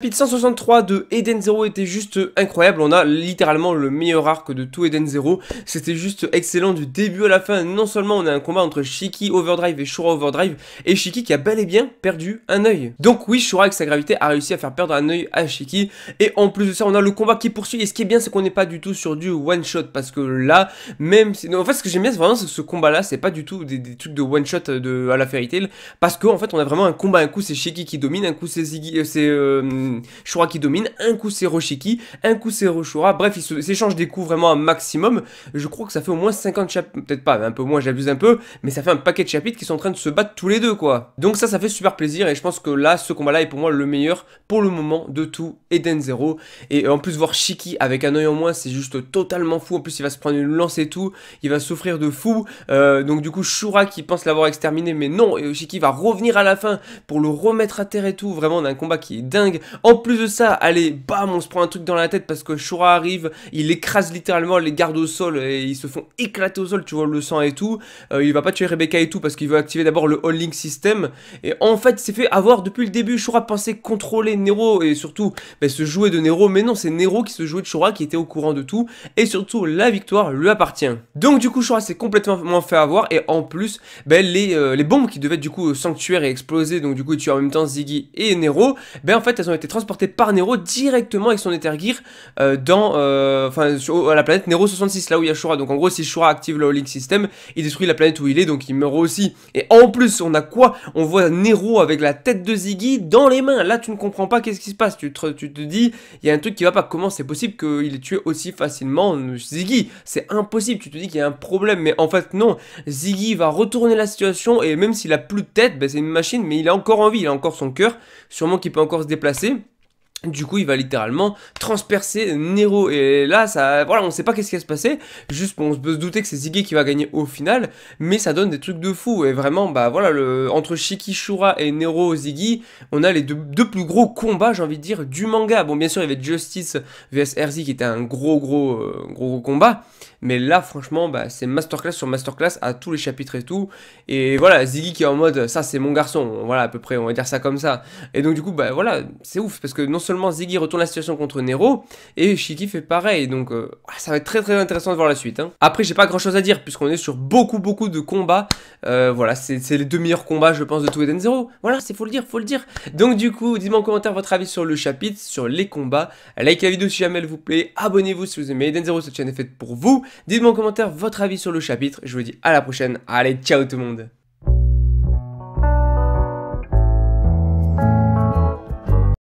Pit 163 de Eden Zero était juste incroyable, on a littéralement le meilleur arc de tout Eden Zero, c'était juste excellent du début à la fin, non seulement on a un combat entre Shiki Overdrive et Shura Overdrive, et Shiki qui a bel et bien perdu un œil. Donc oui, Shura avec sa gravité a réussi à faire perdre un œil à Shiki, et en plus de ça on a le combat qui poursuit, et ce qui est bien c'est qu'on n'est pas du tout sur du one shot, parce que là, même si... En fait ce que j'aime bien c'est vraiment ce combat là, c'est pas du tout des, trucs de one shot euh, de, à la fairy tail, parce qu'en fait on a vraiment un combat, un coup c'est Shiki qui domine, un coup c'est Ziggy... Euh, c'est... Euh, euh, Shura qui domine, un coup c'est Roshiki, un coup c'est Roshura, bref, ils s'échangent des coups vraiment un maximum. Je crois que ça fait au moins 50 chapitres, peut-être pas, un peu moins, j'abuse un peu, mais ça fait un paquet de chapitres qui sont en train de se battre tous les deux, quoi. Donc ça, ça fait super plaisir, et je pense que là, ce combat-là est pour moi le meilleur pour le moment de tout Eden Zero. Et euh, en plus, voir Shiki avec un oeil en moins, c'est juste totalement fou. En plus, il va se prendre une lance et tout, il va souffrir de fou. Euh, donc du coup, Shura qui pense l'avoir exterminé, mais non, et Shiki va revenir à la fin pour le remettre à terre et tout. Vraiment, on a un combat qui est dingue. En plus de ça, allez, bam, on se prend un truc dans la tête parce que Shura arrive, il écrase littéralement les gardes au sol et ils se font éclater au sol, tu vois, le sang et tout. Euh, il va pas tuer Rebecca et tout parce qu'il veut activer d'abord le holding system. Et en fait, il s'est fait avoir depuis le début. Shura pensait contrôler Nero et surtout ben, se jouer de Nero, mais non, c'est Nero qui se jouait de Shura qui était au courant de tout. Et surtout, la victoire lui appartient. Donc, du coup, Shura s'est complètement fait avoir et en plus, ben, euh, les, bombes qui devaient être, du coup sanctuaire et exploser, donc du coup tuer en même temps Ziggy et Nero, ben en fait, elles ont été transporté par Nero directement avec son Ethergear euh, dans, euh, enfin, la planète Nero 66, là où il y a Shura. Donc en gros, si Shura active le Holic System, il détruit la planète où il est, donc il meurt aussi. Et en plus, on a quoi On voit Nero avec la tête de Ziggy dans les mains. Là, tu ne comprends pas qu'est-ce qui se passe. Tu te, tu te dis, il y a un truc qui va pas. Comment c'est possible qu'il ait tué aussi facilement Ziggy C'est impossible. Tu te dis qu'il y a un problème, mais en fait non. Ziggy va retourner la situation et même s'il a plus de tête, ben, c'est une machine, mais il a encore envie, il a encore son cœur. Sûrement qu'il peut encore se déplacer. Du coup, il va littéralement transpercer Nero. Et là, ça, voilà, on sait pas qu'est-ce qui va se passer. Juste, on peut se douter que c'est Ziggy qui va gagner au final. Mais ça donne des trucs de fou. Et vraiment, bah voilà, le, entre Shikishura et Nero Ziggy, on a les deux, plus gros combats, j'ai envie de dire, du manga. Bon, bien sûr, il y avait Justice vs RZ qui était un gros, euh, gros, gros, combat. Mais là, franchement, bah, c'est masterclass sur masterclass à tous les chapitres et tout. Et voilà, Ziggy qui est en mode, ça, c'est mon garçon. Voilà, à peu près, on va dire ça comme ça. Et donc, du coup, bah voilà, c'est ouf parce que non seulement Ziggy retourne la situation contre Nero, et Shiki fait pareil, donc euh, ah, ça va être très très intéressant de voir la suite. Hein. Après, j'ai pas grand chose à dire, puisqu'on est sur beaucoup beaucoup de combats, euh, voilà, c'est les deux meilleurs combats, je pense, de tout Eden Zero, voilà, c'est faut le dire, faut le dire. Donc du coup, dites-moi en commentaire votre avis sur le chapitre, sur les combats, like la vidéo si jamais elle vous plaît, abonnez-vous si vous aimez Eden Zero, cette chaîne est faite pour vous, dites-moi en commentaire votre avis sur le chapitre, je vous dis à la prochaine, allez, ciao tout le monde